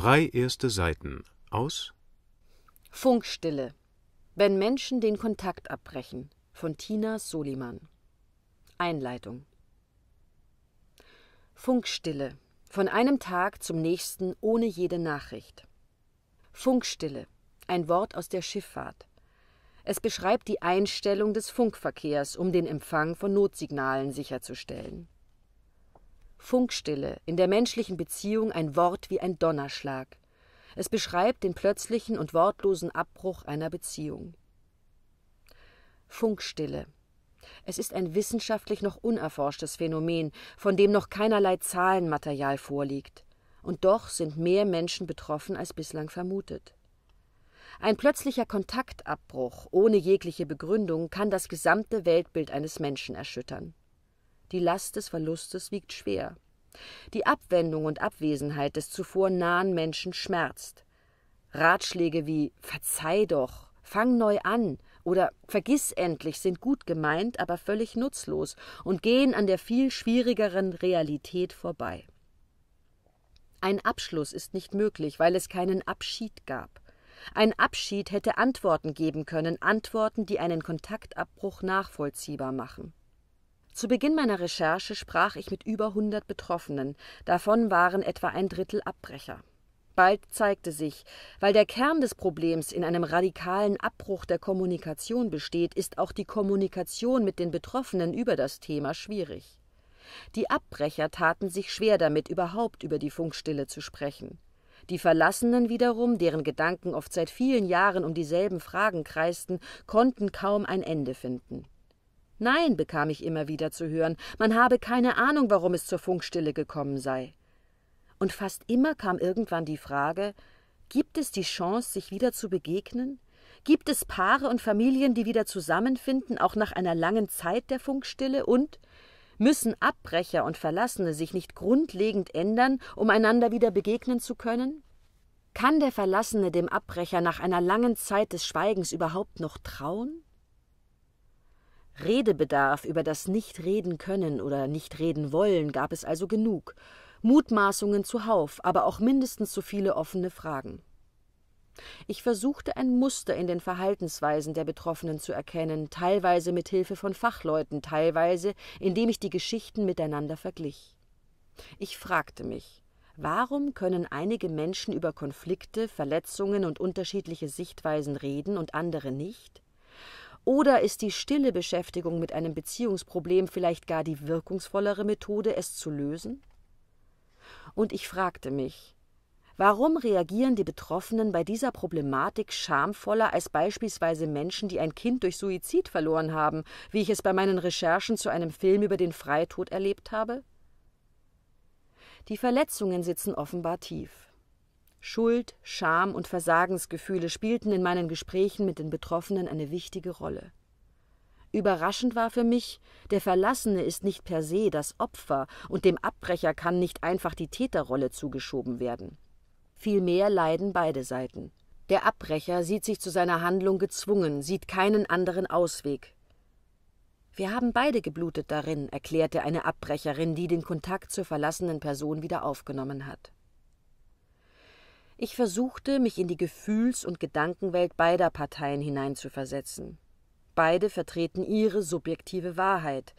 Drei erste Seiten aus Funkstille. Wenn Menschen den Kontakt abbrechen von Tina Soliman. Einleitung. Funkstille. Von einem Tag zum nächsten ohne jede Nachricht. Funkstille. Ein Wort aus der Schifffahrt. Es beschreibt die Einstellung des Funkverkehrs, um den Empfang von Notsignalen sicherzustellen. Funkstille, in der menschlichen Beziehung ein Wort wie ein Donnerschlag. Es beschreibt den plötzlichen und wortlosen Abbruch einer Beziehung. Funkstille. Es ist ein wissenschaftlich noch unerforschtes Phänomen, von dem noch keinerlei Zahlenmaterial vorliegt. Und doch sind mehr Menschen betroffen als bislang vermutet. Ein plötzlicher Kontaktabbruch ohne jegliche Begründung kann das gesamte Weltbild eines Menschen erschüttern. Die Last des Verlustes wiegt schwer. Die Abwendung und Abwesenheit des zuvor nahen Menschen schmerzt. Ratschläge wie Verzeih doch, fang neu an oder Vergiss endlich sind gut gemeint, aber völlig nutzlos und gehen an der viel schwierigeren Realität vorbei. Ein Abschluss ist nicht möglich, weil es keinen Abschied gab. Ein Abschied hätte Antworten geben können, Antworten, die einen Kontaktabbruch nachvollziehbar machen. Zu Beginn meiner Recherche sprach ich mit über 100 Betroffenen. Davon waren etwa ein Drittel Abbrecher. Bald zeigte sich, weil der Kern des Problems in einem radikalen Abbruch der Kommunikation besteht, ist auch die Kommunikation mit den Betroffenen über das Thema schwierig. Die Abbrecher taten sich schwer damit, überhaupt über die Funkstille zu sprechen. Die Verlassenen wiederum, deren Gedanken oft seit vielen Jahren um dieselben Fragen kreisten, konnten kaum ein Ende finden. Nein, bekam ich immer wieder zu hören, man habe keine Ahnung, warum es zur Funkstille gekommen sei. Und fast immer kam irgendwann die Frage Gibt es die Chance, sich wieder zu begegnen? Gibt es Paare und Familien, die wieder zusammenfinden, auch nach einer langen Zeit der Funkstille? Und müssen Abbrecher und Verlassene sich nicht grundlegend ändern, um einander wieder begegnen zu können? Kann der Verlassene dem Abbrecher nach einer langen Zeit des Schweigens überhaupt noch trauen? Redebedarf über das Nicht-Reden-Können oder Nicht-Reden-Wollen gab es also genug, Mutmaßungen zuhauf, aber auch mindestens so viele offene Fragen. Ich versuchte ein Muster in den Verhaltensweisen der Betroffenen zu erkennen, teilweise mit Hilfe von Fachleuten, teilweise indem ich die Geschichten miteinander verglich. Ich fragte mich, warum können einige Menschen über Konflikte, Verletzungen und unterschiedliche Sichtweisen reden und andere nicht? Oder ist die stille Beschäftigung mit einem Beziehungsproblem vielleicht gar die wirkungsvollere Methode, es zu lösen? Und ich fragte mich, warum reagieren die Betroffenen bei dieser Problematik schamvoller als beispielsweise Menschen, die ein Kind durch Suizid verloren haben, wie ich es bei meinen Recherchen zu einem Film über den Freitod erlebt habe? Die Verletzungen sitzen offenbar tief. Schuld, Scham und Versagensgefühle spielten in meinen Gesprächen mit den Betroffenen eine wichtige Rolle. Überraschend war für mich, der Verlassene ist nicht per se das Opfer und dem Abbrecher kann nicht einfach die Täterrolle zugeschoben werden. Vielmehr leiden beide Seiten. Der Abbrecher sieht sich zu seiner Handlung gezwungen, sieht keinen anderen Ausweg. Wir haben beide geblutet darin, erklärte eine Abbrecherin, die den Kontakt zur verlassenen Person wieder aufgenommen hat. Ich versuchte, mich in die Gefühls- und Gedankenwelt beider Parteien hineinzuversetzen. Beide vertreten ihre subjektive Wahrheit.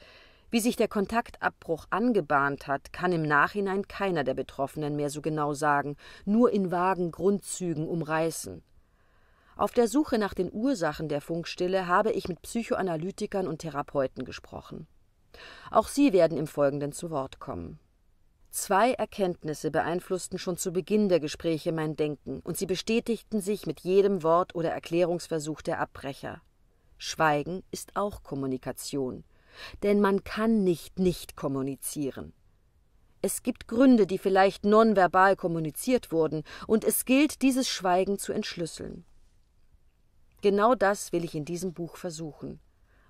Wie sich der Kontaktabbruch angebahnt hat, kann im Nachhinein keiner der Betroffenen mehr so genau sagen, nur in vagen Grundzügen umreißen. Auf der Suche nach den Ursachen der Funkstille habe ich mit Psychoanalytikern und Therapeuten gesprochen. Auch sie werden im Folgenden zu Wort kommen. Zwei Erkenntnisse beeinflussten schon zu Beginn der Gespräche mein Denken, und sie bestätigten sich mit jedem Wort oder Erklärungsversuch der Abbrecher. Schweigen ist auch Kommunikation, denn man kann nicht nicht kommunizieren. Es gibt Gründe, die vielleicht nonverbal kommuniziert wurden, und es gilt, dieses Schweigen zu entschlüsseln. Genau das will ich in diesem Buch versuchen.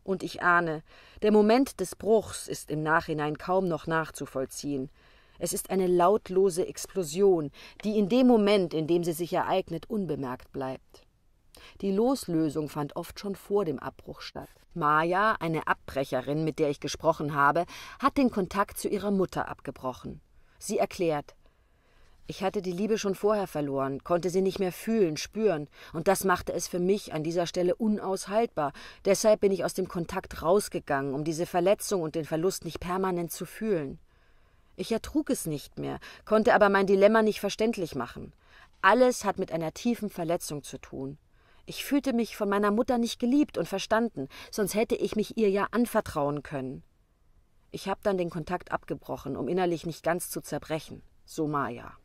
Und ich ahne, der Moment des Bruchs ist im Nachhinein kaum noch nachzuvollziehen, es ist eine lautlose Explosion, die in dem Moment, in dem sie sich ereignet, unbemerkt bleibt. Die Loslösung fand oft schon vor dem Abbruch statt. Maya, eine Abbrecherin, mit der ich gesprochen habe, hat den Kontakt zu ihrer Mutter abgebrochen. Sie erklärt, ich hatte die Liebe schon vorher verloren, konnte sie nicht mehr fühlen, spüren, und das machte es für mich an dieser Stelle unaushaltbar. Deshalb bin ich aus dem Kontakt rausgegangen, um diese Verletzung und den Verlust nicht permanent zu fühlen. Ich ertrug es nicht mehr, konnte aber mein Dilemma nicht verständlich machen. Alles hat mit einer tiefen Verletzung zu tun. Ich fühlte mich von meiner Mutter nicht geliebt und verstanden, sonst hätte ich mich ihr ja anvertrauen können. Ich habe dann den Kontakt abgebrochen, um innerlich nicht ganz zu zerbrechen. So Maya.